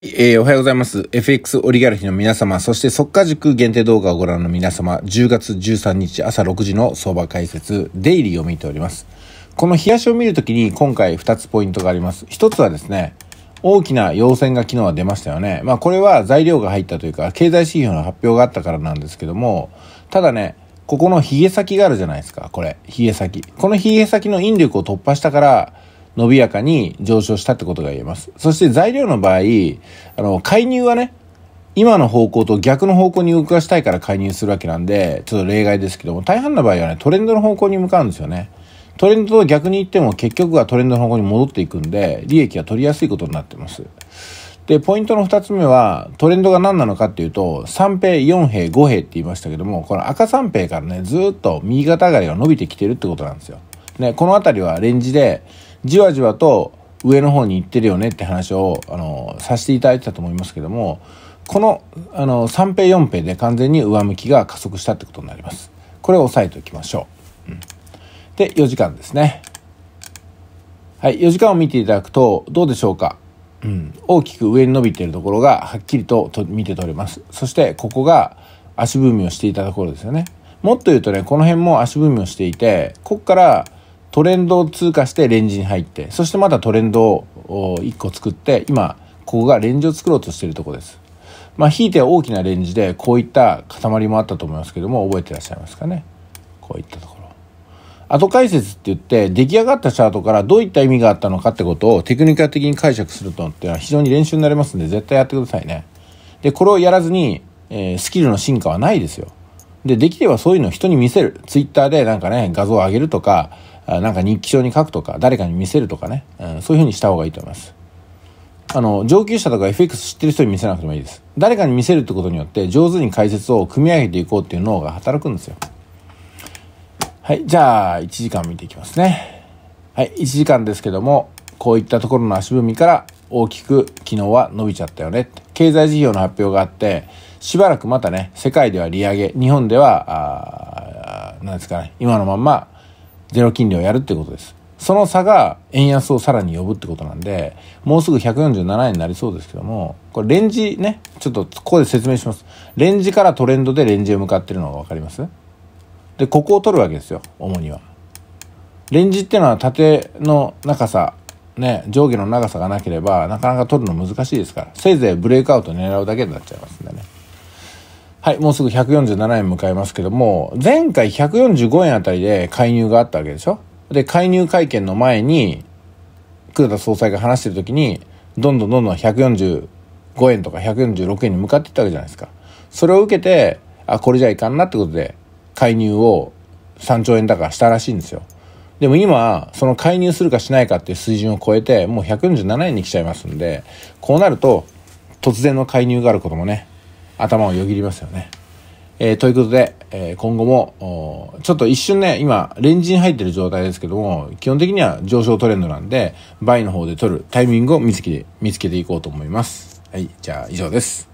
えー、おはようございます。FX オリガルヒの皆様、そして即化塾限定動画をご覧の皆様、10月13日朝6時の相場解説、デイリーを見ております。この冷やしを見るときに今回2つポイントがあります。1つはですね、大きな陽線が昨日は出ましたよね。まあこれは材料が入ったというか、経済指標の発表があったからなんですけども、ただね、ここの髭先があるじゃないですか、これ。髭先。この髭先の引力を突破したから、伸びやかに上昇したってことが言えます。そして材料の場合、あの、介入はね、今の方向と逆の方向に動かしたいから介入するわけなんで、ちょっと例外ですけども、大半の場合はね、トレンドの方向に向かうんですよね。トレンドと逆に言っても結局はトレンドの方向に戻っていくんで、利益が取りやすいことになってます。で、ポイントの2つ目は、トレンドが何なのかっていうと、三平、4平、5平って言いましたけども、この赤三平からね、ずっと右肩上がりが伸びてきてるってことなんですよ。ね、この辺りはレンジで、じわじわと上の方に行ってるよねって話をあのさせていただいてたと思いますけどもこのあの3平4平で完全に上向きが加速したってことになりますこれを押さえておきましょう、うん、で4時間ですねはい4時間を見ていただくとどうでしょうか、うん、大きく上に伸びているところがはっきりとと見て取れますそしてここが足踏みをしていたところですよねもっと言うとねこの辺も足踏みをしていてここからトレンドを通過してレンジに入ってそしてまたトレンドを1個作って今ここがレンジを作ろうとしているとこですまあひいては大きなレンジでこういった塊もあったと思いますけども覚えてらっしゃいますかねこういったところ後解説って言って出来上がったチャートからどういった意味があったのかってことをテクニカル的に解釈するとっていうのは非常に練習になりますんで絶対やってくださいねでこれをやらずに、えー、スキルの進化はないですよで、できればそういうのを人に見せる。ツイッターでなんかね、画像を上げるとか、なんか日記帳に書くとか、誰かに見せるとかね、うん、そういうふうにした方がいいと思います。あの、上級者とか FX 知ってる人に見せなくてもいいです。誰かに見せるってことによって、上手に解説を組み上げていこうっていう脳が働くんですよ。はい、じゃあ、1時間見ていきますね。はい、1時間ですけども、こういったところの足踏みから大きく昨日は伸びちゃったよね。経済事業の発表があって、しばらくまたね、世界では利上げ、日本では、あなんですかね、今のまんまゼロ金利をやるってことです。その差が円安をさらに呼ぶってことなんで、もうすぐ147円になりそうですけども、これレンジね、ちょっとここで説明します。レンジからトレンドでレンジへ向かってるのがわかりますで、ここを取るわけですよ、主には。レンジっていうのは縦の長さ、ね、上下の長さがなければ、なかなか取るの難しいですから、せいぜいブレイクアウト狙うだけになっちゃいますんでね。はい、もうすぐ147円迎えますけども、前回145円あたりで介入があったわけでしょで、介入会見の前に、黒田総裁が話してる時に、どんどんどんどん145円とか146円に向かっていったわけじゃないですか。それを受けて、あ、これじゃいかんなってことで、介入を3兆円だからしたらしいんですよ。でも今、その介入するかしないかっていう水準を超えて、もう147円に来ちゃいますんで、こうなると、突然の介入があることもね、頭をよぎりますよね。えー、ということで、えー、今後も、ちょっと一瞬ね、今、レンジに入ってる状態ですけども、基本的には上昇トレンドなんで、バイの方で取るタイミングを見つけて、見つけていこうと思います。はい、じゃあ以上です。